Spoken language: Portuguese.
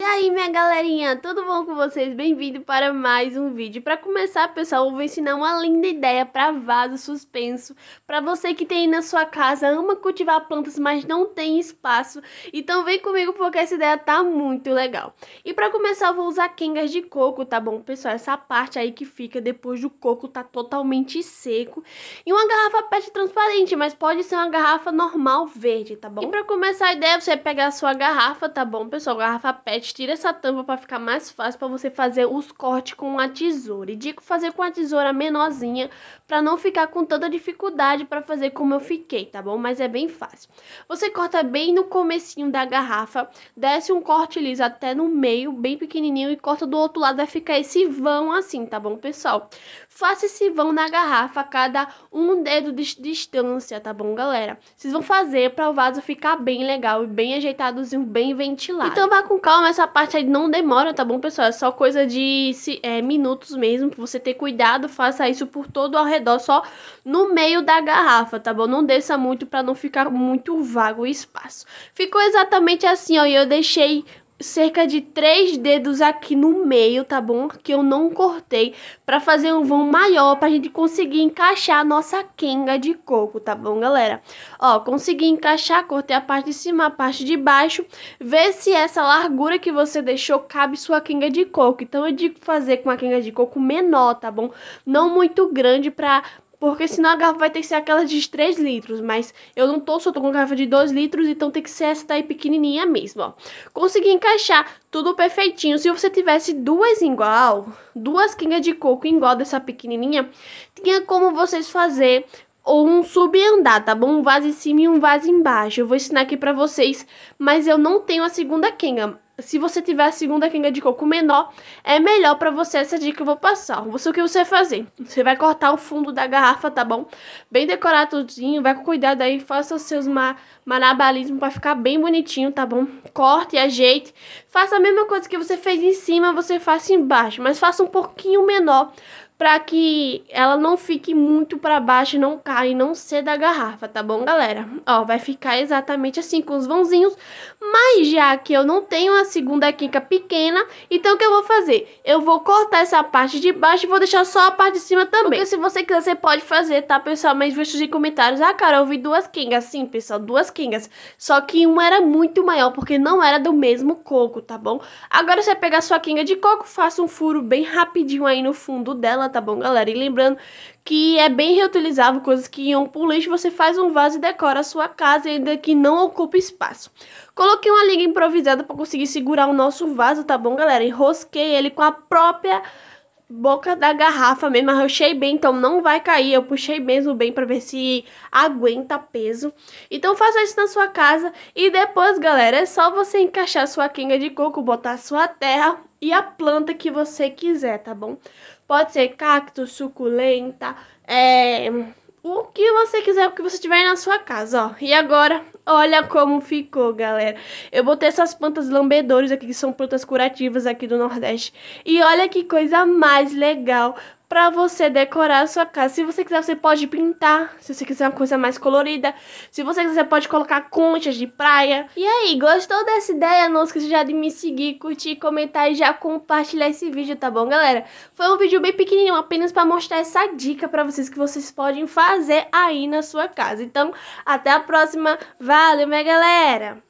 E aí, minha galerinha, tudo bom com vocês? Bem-vindo para mais um vídeo. Para começar, pessoal, eu vou ensinar uma linda ideia para vaso suspenso. Para você que tem aí na sua casa, ama cultivar plantas, mas não tem espaço. Então vem comigo porque essa ideia tá muito legal. E para começar, eu vou usar quengas de coco, tá bom, pessoal? Essa parte aí que fica depois do coco tá totalmente seco. E uma garrafa pet transparente, mas pode ser uma garrafa normal verde, tá bom? E para começar a ideia, você pegar a sua garrafa, tá bom, pessoal? Garrafa pet tire tira essa tampa para ficar mais fácil para você fazer os cortes com a tesoura. E digo fazer com a tesoura menorzinha para não ficar com tanta dificuldade para fazer como eu fiquei, tá bom? Mas é bem fácil. Você corta bem no comecinho da garrafa, desce um corte liso até no meio, bem pequenininho, e corta do outro lado, vai ficar esse vão assim, tá bom, pessoal? Faça esse vão na garrafa a cada um dedo de distância, tá bom, galera? Vocês vão fazer para o vaso ficar bem legal e bem ajeitadozinho, bem ventilado. Então vá com calma, é essa parte aí não demora, tá bom, pessoal? É só coisa de é, minutos mesmo, você ter cuidado, faça isso por todo ao redor, só no meio da garrafa, tá bom? Não desça muito pra não ficar muito vago o espaço. Ficou exatamente assim, ó, e eu deixei cerca de três dedos aqui no meio, tá bom? Que eu não cortei, pra fazer um vão maior, pra gente conseguir encaixar a nossa quenga de coco, tá bom, galera? Ó, consegui encaixar, cortei a parte de cima, a parte de baixo, vê se essa largura que você deixou cabe sua quenga de coco. Então eu digo fazer com uma quenga de coco menor, tá bom? Não muito grande pra porque senão a garrafa vai ter que ser aquela de 3 litros, mas eu não tô, só tô com garrafa de 2 litros, então tem que ser essa daí pequenininha mesmo, ó. Consegui encaixar tudo perfeitinho. Se você tivesse duas igual, duas quingas de coco igual dessa pequenininha, tinha como vocês fazer ou um subandar, tá bom? Um vaso em cima e um vaso embaixo. Eu vou ensinar aqui pra vocês, mas eu não tenho a segunda quenga se você tiver a segunda quenga de coco menor, é melhor para você essa dica que eu vou passar. Você, o que você vai fazer? Você vai cortar o fundo da garrafa, tá bom? Bem decorar tudinho, vai com cuidado aí, faça seus ma marabalismos para ficar bem bonitinho, tá bom? Corte, ajeite, faça a mesma coisa que você fez em cima, você faça embaixo, mas faça um pouquinho menor para que ela não fique muito para baixo, não caia e não ceda a garrafa, tá bom, galera? Ó, vai ficar exatamente assim com os vãozinhos, mas já que eu não tenho a segunda quinca pequena, então o que eu vou fazer? Eu vou cortar essa parte de baixo e vou deixar só a parte de cima também. Porque se você quiser, você pode fazer, tá, pessoal? Mas vistos de comentários, ah, cara, eu vi duas quingas, sim, pessoal, duas quingas. Só que uma era muito maior, porque não era do mesmo coco, tá bom? Agora você vai pegar sua quinga de coco, faça um furo bem rapidinho aí no fundo dela, tá bom, galera? E lembrando que é bem reutilizável coisas que iam pro lixo, você faz um vaso e decora a sua casa, ainda que não ocupe espaço. Coloquei uma liga improvisada para conseguir segurar o nosso vaso, tá bom, galera? Enrosquei ele com a própria boca da garrafa mesmo, arrochei bem, então não vai cair, eu puxei mesmo bem para ver se aguenta peso. Então faça isso na sua casa e depois, galera, é só você encaixar sua quenga de coco, botar sua terra, e a planta que você quiser, tá bom? Pode ser cacto, suculenta, é, o que você quiser, o que você tiver na sua casa, ó. E agora, olha como ficou, galera. Eu botei essas plantas lambedoras aqui, que são plantas curativas aqui do Nordeste. E olha que coisa mais legal para você decorar a sua casa. Se você quiser, você pode pintar. Se você quiser uma coisa mais colorida. Se você quiser, você pode colocar conchas de praia. E aí, gostou dessa ideia? Não esqueça já de me seguir, curtir, comentar e já compartilhar esse vídeo, tá bom, galera? Foi um vídeo bem pequenininho, apenas para mostrar essa dica para vocês que vocês podem fazer aí na sua casa. Então, até a próxima. Valeu, minha galera!